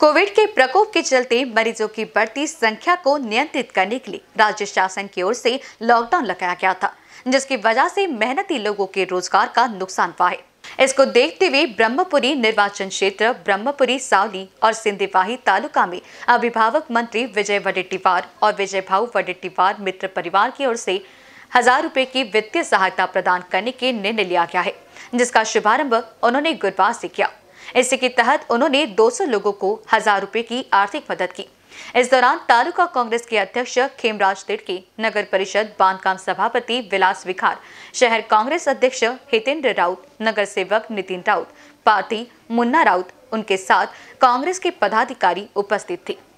Covid के प्रकोप के चलते मरीजों की बढ़ती संख्या को नियंत्रित करने के लिए राज्य शासन की ओर से लॉकडाउन लगाया गया था जिसकी वजह से मेहनती लोगों के रोजगार का नुकसान हुआ है इसको देखते हुए ब्रह्मपुरी निर्वाचन क्षेत्र ब्रह्मपुरी सावली और सिंधीवाही तालुका में अभिभावक मंत्री विजय वडेट्टीवार और विजय भाऊ वडेट्टीवार मित्र परिवार की ओर से हजार रुपए की वित्तीय सहायता प्रदान करने के निर्णय लिया गया है जिसका शुभारंभ उन्होंने गुरुवार से किया इसी के तहत उन्होंने 200 लोगों को हजार रुपए की आर्थिक मदद की इस दौरान तालुका कांग्रेस के अध्यक्ष खेमराज तिड़के नगर परिषद बांधकाम सभापति विलास विखार शहर कांग्रेस अध्यक्ष हितेंद्र राउत नगर सेवक नितिन राउत पार्टी मुन्ना राउत उनके साथ कांग्रेस के पदाधिकारी उपस्थित थे